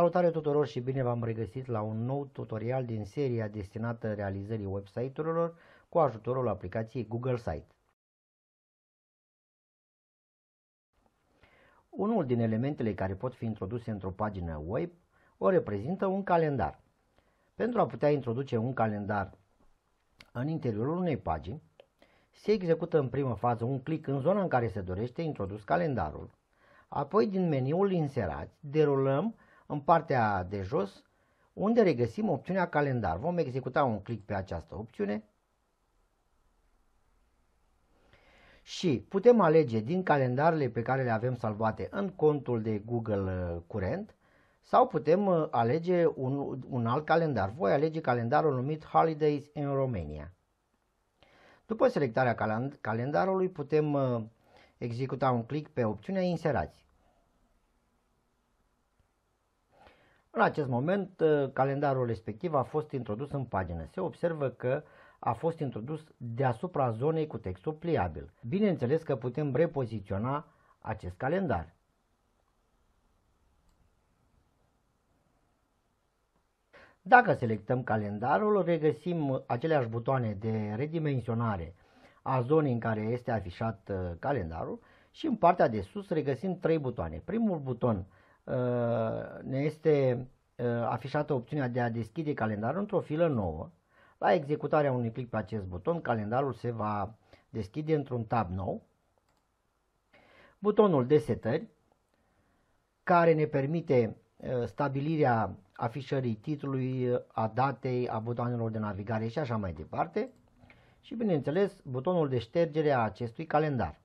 Salutare tuturor și bine v-am regăsit la un nou tutorial din seria destinată realizării website-urilor cu ajutorul aplicației Google Site. Unul din elementele care pot fi introduse într-o pagină web o reprezintă un calendar. Pentru a putea introduce un calendar în interiorul unei pagini, se execută în primă fază un click în zona în care se dorește introdus calendarul. Apoi din meniul inserați derulăm în partea de jos, unde regăsim opțiunea calendar. Vom executa un click pe această opțiune și putem alege din calendarele pe care le avem salvate în contul de Google uh, curent sau putem uh, alege un, un alt calendar. Voi alege calendarul numit Holidays in Romania. După selectarea calendarului putem uh, executa un click pe opțiunea Inserați. În acest moment, uh, calendarul respectiv a fost introdus în pagină. Se observă că a fost introdus deasupra zonei cu textul pliabil. Bineînțeles că putem repoziționa acest calendar. Dacă selectăm calendarul, regăsim aceleași butoane de redimensionare a zonei în care este afișat uh, calendarul și în partea de sus regăsim trei butoane. Primul buton ne este uh, afișată opțiunea de a deschide calendarul într-o filă nouă. La executarea unui click pe acest buton, calendarul se va deschide într-un tab nou. Butonul de setări, care ne permite uh, stabilirea afișării titlului, a datei, a butoanelor de navigare și așa mai departe. Și bineînțeles butonul de ștergere a acestui calendar.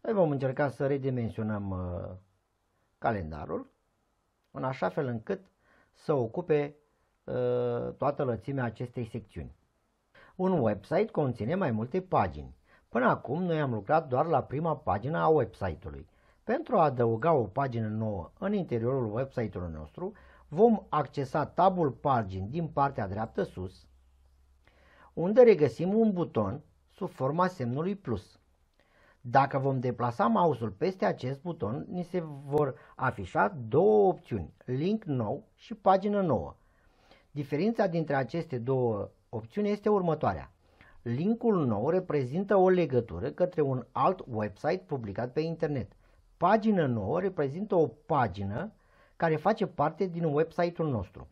Noi vom încerca să redimensionăm uh, calendarul în așa fel încât să ocupe uh, toată lățimea acestei secțiuni. Un website conține mai multe pagini. Până acum noi am lucrat doar la prima pagină a website-ului. Pentru a adăuga o pagină nouă în interiorul website-ului nostru, vom accesa tabul pagini din partea dreaptă sus, unde regăsim un buton sub forma semnului plus. Dacă vom deplasa mouse-ul peste acest buton, ni se vor afișa două opțiuni, link nou și pagină nouă. Diferența dintre aceste două opțiuni este următoarea. Linkul nou reprezintă o legătură către un alt website publicat pe internet. Pagina nouă reprezintă o pagină care face parte din website-ul nostru.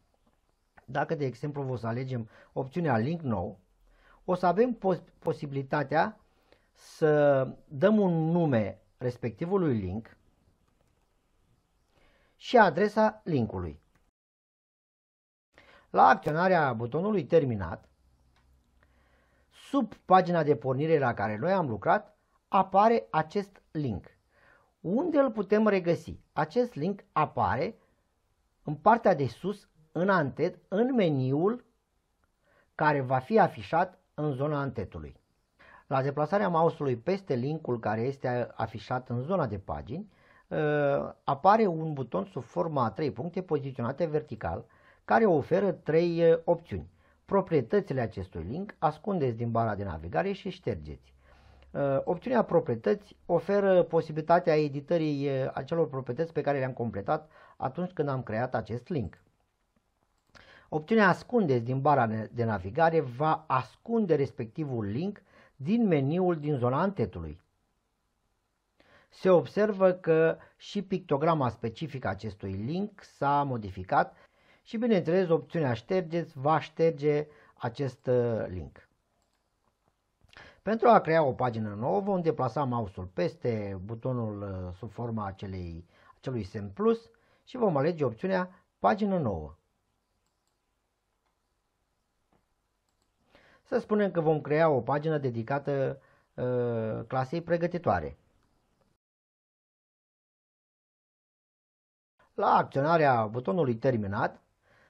Dacă, de exemplu, o să alegem opțiunea link nou, o să avem pos posibilitatea să dăm un nume respectivului link și adresa linkului. La acționarea butonului terminat, sub pagina de pornire la care noi am lucrat, apare acest link. Unde îl putem regăsi? Acest link apare în partea de sus, în antet, în meniul care va fi afișat în zona antetului. La deplasarea mouse-ului peste linkul care este afișat în zona de pagini, ă, apare un buton sub forma a 3 puncte poziționate vertical, care oferă 3 ă, opțiuni. Proprietățile acestui link ascundeți din bara de navigare și ștergeți. Ă, opțiunea proprietăți oferă posibilitatea editării acelor proprietăți pe care le-am completat atunci când am creat acest link. Opțiunea ascundeți din bara de navigare va ascunde respectivul link din meniul din zona antetului. Se observă că și pictograma specifică acestui link s-a modificat și bineînțeles opțiunea ștergeți va șterge acest uh, link. Pentru a crea o pagină nouă vom deplasa mouse-ul peste butonul uh, sub forma acelei, acelui semn plus și vom alege opțiunea pagină nouă. Să spunem că vom crea o pagină dedicată uh, clasei pregătitoare. La acționarea butonului terminat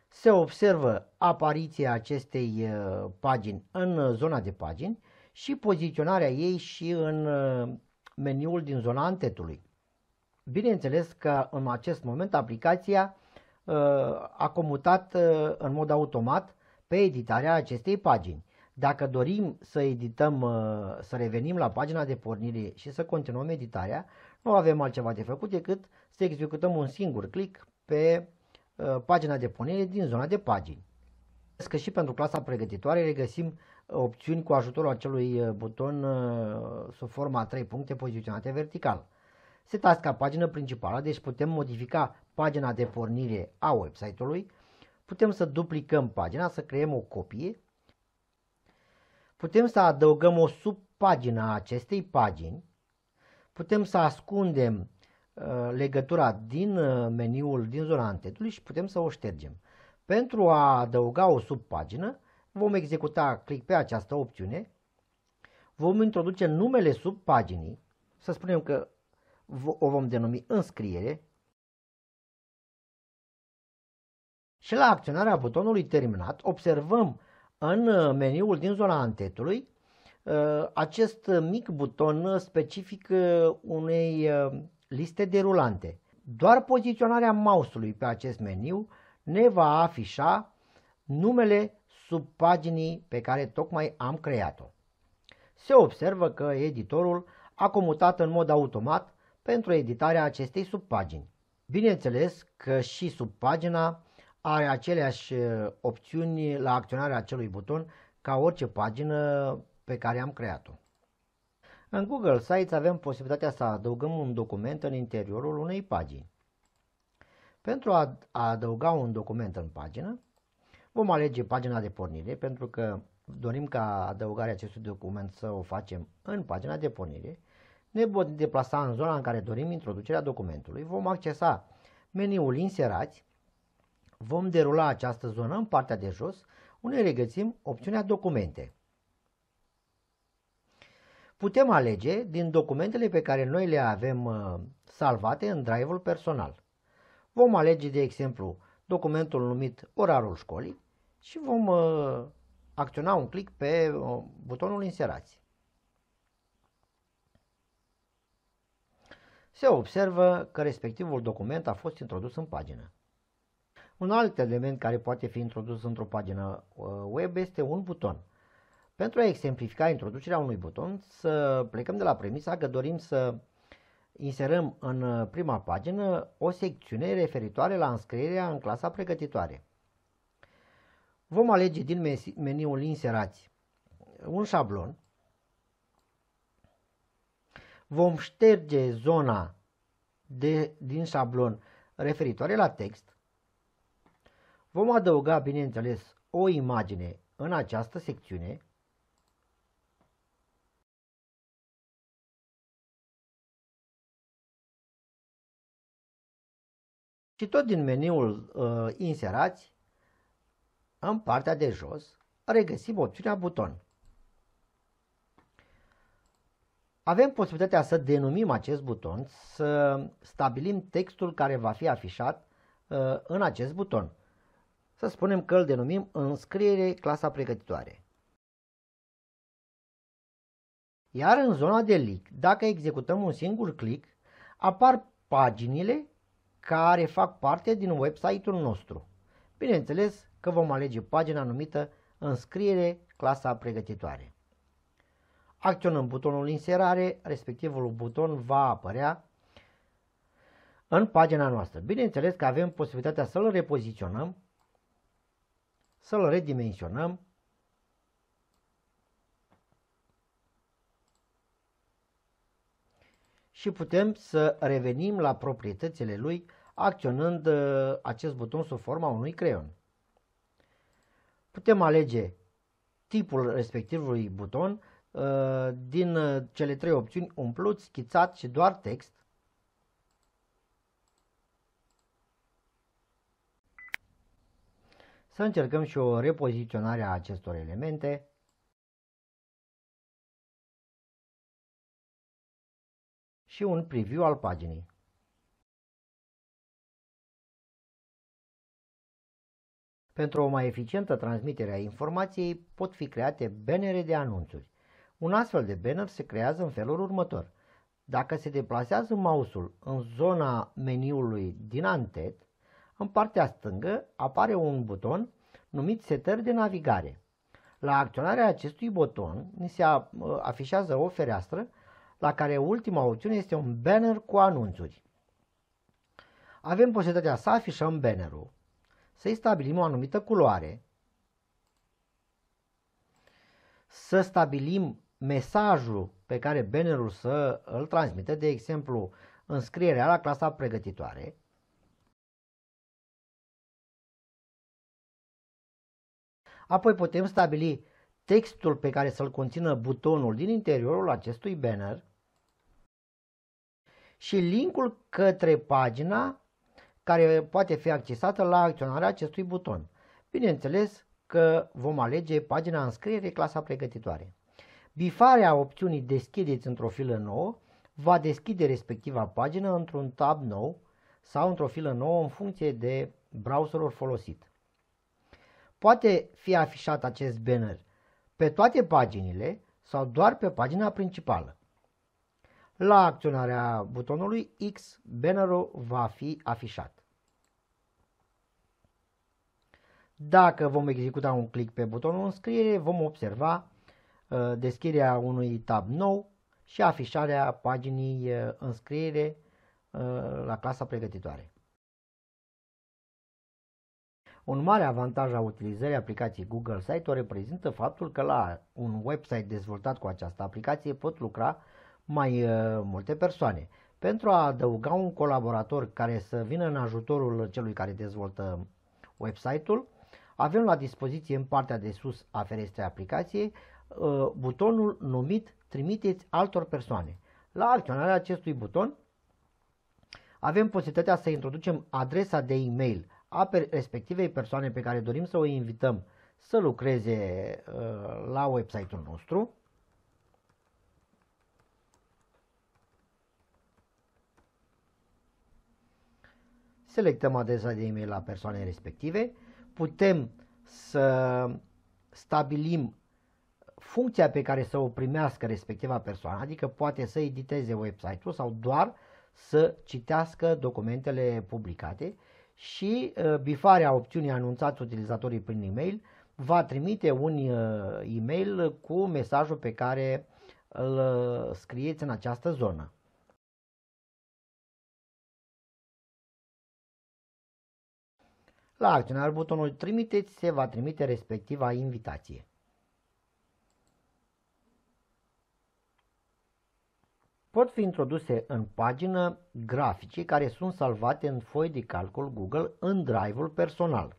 se observă apariția acestei uh, pagini în zona de pagini și poziționarea ei și în uh, meniul din zona antetului. Bineînțeles că în acest moment aplicația uh, a comutat uh, în mod automat pe editarea acestei pagini. Dacă dorim să edităm, uh, să revenim la pagina de pornire și să continuăm editarea, nu avem altceva de făcut decât să executăm un singur click pe uh, pagina de pornire din zona de pagini. Că și pentru clasa pregătitoare regăsim uh, opțiuni cu ajutorul acelui buton sub forma 3 puncte poziționate vertical. Setați ca pagină principală, deci putem modifica pagina de pornire a website-ului, putem să duplicăm pagina, să creăm o copie Putem să adăugăm o subpagină a acestei pagini, putem să ascundem uh, legătura din uh, meniul din zona antetului și putem să o ștergem. Pentru a adăuga o subpagină, vom executa click pe această opțiune, vom introduce numele subpaginii, să spunem că o vom denumi înscriere, și la acționarea butonului terminat observăm în uh, meniul din zona antetului, uh, acest mic buton uh, specific unei liste derulante. Doar poziționarea mouse-ului pe acest meniu ne va afișa numele sub paginii pe care tocmai am creat-o. Se observă că editorul a comutat în mod automat pentru editarea acestei subpagini. Bineînțeles că și subpagina are aceleași opțiuni la acționarea acelui buton ca orice pagină pe care am creat-o. În Google Sites avem posibilitatea să adăugăm un document în interiorul unei pagini. Pentru a adăuga un document în pagină, vom alege pagina de pornire pentru că dorim ca adăugarea acestui document să o facem în pagina de pornire. Ne vom deplasa în zona în care dorim introducerea documentului. Vom accesa meniul Inserați Vom derula această zonă în partea de jos, unde regăsim opțiunea Documente. Putem alege din documentele pe care noi le avem uh, salvate în drive-ul personal. Vom alege, de exemplu, documentul numit orarul școlii și vom uh, acționa un click pe uh, butonul inserați. Se observă că respectivul document a fost introdus în pagină. Un alt element care poate fi introdus într-o pagină uh, web este un buton. Pentru a exemplifica introducerea unui buton, să plecăm de la premisa că dorim să inserăm în uh, prima pagină o secțiune referitoare la înscrierea în clasa pregătitoare. Vom alege din meniul Inserați un șablon. Vom șterge zona de, din șablon referitoare la text. Vom adăuga, bineînțeles, o imagine în această secțiune și tot din meniul uh, Inserați, în partea de jos, regăsim opțiunea buton. Avem posibilitatea să denumim acest buton, să stabilim textul care va fi afișat uh, în acest buton. Să spunem că îl denumim înscriere clasa pregătitoare. Iar în zona de leak, dacă executăm un singur click, apar paginile care fac parte din website-ul nostru. Bineînțeles că vom alege pagina numită Înscriere clasa pregătitoare. Acționăm butonul Inserare, respectivul buton va apărea în pagina noastră. Bineînțeles că avem posibilitatea să-l repoziționăm să-l redimensionăm și putem să revenim la proprietățile lui acționând uh, acest buton sub forma unui creion. Putem alege tipul respectivului buton uh, din uh, cele trei opțiuni umplut, schițat și doar text să încercăm și o repoziționare a acestor elemente și un preview al paginii. Pentru o mai eficientă transmitere a informației pot fi create bannere de anunțuri. Un astfel de banner se creează în felul următor. Dacă se deplasează mouse-ul în zona meniului din antet, în partea stângă apare un buton numit setări de navigare. La acționarea acestui buton ni se uh, afișează o fereastră la care ultima opțiune este un banner cu anunțuri. Avem posibilitatea să afișăm bannerul, să-i stabilim o anumită culoare, să stabilim mesajul pe care bannerul să îl transmită, de exemplu, înscrierea la clasa pregătitoare, Apoi putem stabili textul pe care să-l conțină butonul din interiorul acestui banner și linkul către pagina care poate fi accesată la acționarea acestui buton. Bineînțeles că vom alege pagina înscriere clasa pregătitoare. Bifarea opțiunii Deschideți într-o filă nouă va deschide respectiva pagină într-un tab nou sau într-o filă nouă în funcție de browserul folosit poate fi afișat acest banner pe toate paginile sau doar pe pagina principală. La acționarea butonului X, bannerul va fi afișat. Dacă vom executa un click pe butonul înscriere, vom observa uh, deschiderea unui tab nou și afișarea paginii uh, înscriere uh, la clasa pregătitoare. Un mare avantaj a utilizării aplicației Google Site o reprezintă faptul că la un website dezvoltat cu această aplicație pot lucra mai uh, multe persoane. Pentru a adăuga un colaborator care să vină în ajutorul celui care dezvoltă website-ul, avem la dispoziție în partea de sus a ferestrei aplicației uh, butonul numit Trimiteți altor persoane. La acționarea acestui buton avem posibilitatea să introducem adresa de e-mail a respectivei persoane pe care dorim să o invităm să lucreze uh, la website-ul nostru. Selectăm adresa de e-mail la persoane respective. Putem să stabilim funcția pe care să o primească respectiva persoană, adică poate să editeze website-ul sau doar să citească documentele publicate și uh, bifarea opțiunii anunțați utilizatorii prin e-mail va trimite un uh, e-mail cu mesajul pe care îl uh, scrieți în această zonă. La acționar butonul trimiteți se va trimite respectiva invitație. Pot fi introduse în pagină grafice care sunt salvate în foi de calcul Google în drive-ul personal.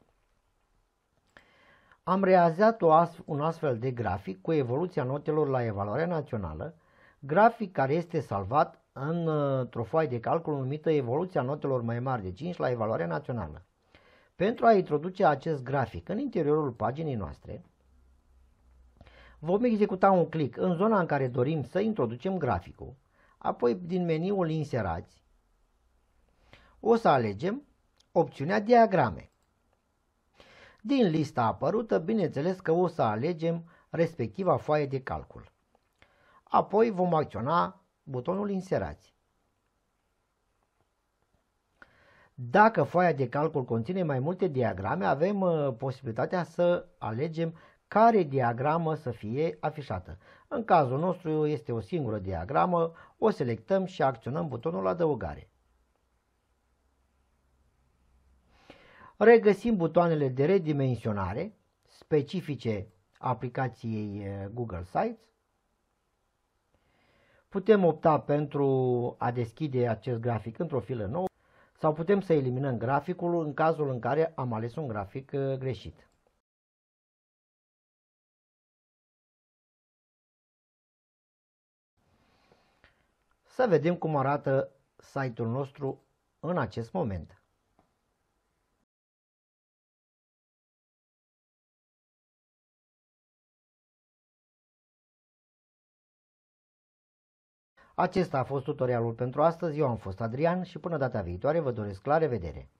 Am realizat o ast un astfel de grafic cu evoluția notelor la evaluarea națională, grafic care este salvat într-o foaie de calcul numită evoluția notelor mai mari de 5 la evaluarea națională. Pentru a introduce acest grafic în interiorul paginii noastre, vom executa un click în zona în care dorim să introducem graficul Apoi din meniul Inserați o să alegem opțiunea Diagrame. Din lista apărută, bineînțeles că o să alegem respectiva foaie de calcul. Apoi vom acționa butonul Inserați. Dacă foaia de calcul conține mai multe diagrame, avem uh, posibilitatea să alegem care diagramă să fie afișată. În cazul nostru este o singură diagramă, o selectăm și acționăm butonul adăugare. Regăsim butoanele de redimensionare specifice aplicației eh, Google Sites. Putem opta pentru a deschide acest grafic într-o filă nouă sau putem să eliminăm graficul în cazul în care am ales un grafic eh, greșit. Să vedem cum arată site-ul nostru în acest moment. Acesta a fost tutorialul pentru astăzi, eu am fost Adrian și până data viitoare vă doresc la revedere!